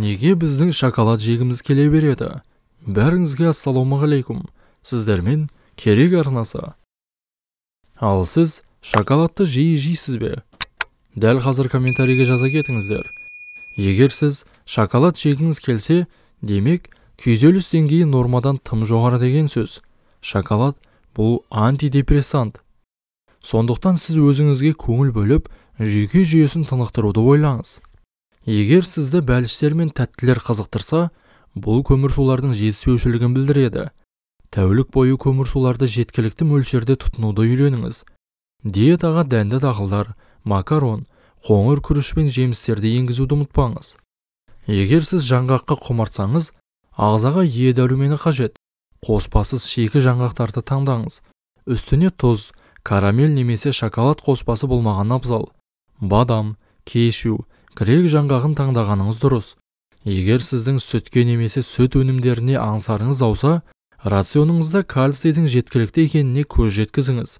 неге біздің шоколад жегіміз келе береді бәріңізге ассалаумағалейкум сіздермен керек арнасы ал сіз шоколадты жиі жейсіз бе дәл қазір комментарийге жаза кетіңіздер егер сіз шоколад жегіңіз келсе демек күйзеліс деңгейі нормадан тым жоғары деген сөз шоколад бұл антидепрессант сондықтан сіз өзіңізге көңіл бөліп жүйке жүйесін тынықтыруды ойлаңыз егер сізді бәліштер мен тәттілер қызықтырса бұл көмірсулардың жетіспеушілігін білдіреді тәулік бойы көмірсуларды жеткілікті мөлшерде тұтынуды үйреніңіз диетаға дәнді дақылдар макарон қоңыр күріш пен жемістерді енгізуді ұмытпаңыз егер сіз жаңғаққа құмартсаңыз ағзаға е дәрумені қажет қоспасыз шикі жаңғақтарды таңдаңыз үстіне тұз карамель немесе шоколад қоспасы болмаған абзал бадам кешью грек жаңғағын таңдағаныңыз дұрыс егер сіздің сүтке немесе сүт өнімдеріне аңсарыңыз ауса рационыңызда кальцийдің жеткілікті екеніне көз жеткізіңіз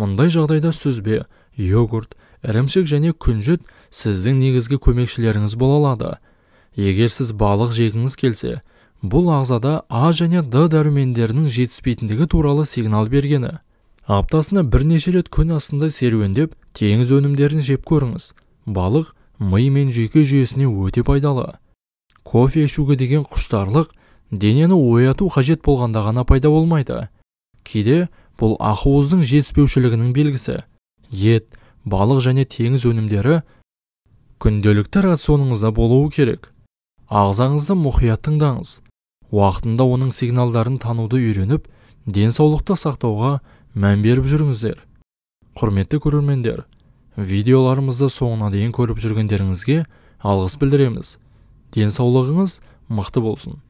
мұндай жағдайда сүзбе йогурт ірімшік және күнжіт сіздің негізгі көмекшілеріңіз бола алады егер сіз балық жегіңіз келсе бұл ағзада а және д дәрумендерінің жетіспейтіндігі туралы сигнал бергені аптасына бірнеше рет күн астында серуендеп теңіз өнімдерін жеп көріңіз балық ми мен жүйке жүйесіне өте пайдалы кофе ішуге деген құштарлық денені ояту қажет болғанда ғана пайда болмайды кейде бұл ақуыздың жетіспеушілігінің белгісі ет балық және теңіз өнімдері күнделікті рационыңызда болуы керек ағзаңызды мұқият тыңдаңыз уақытында оның сигналдарын тануды үйреніп денсаулықты сақтауға мән беріп жүріңіздер құрметті көрермендер видеоларымызды соңына дейін көріп жүргендеріңізге алғыс білдіреміз денсаулығыңыз мықты болсын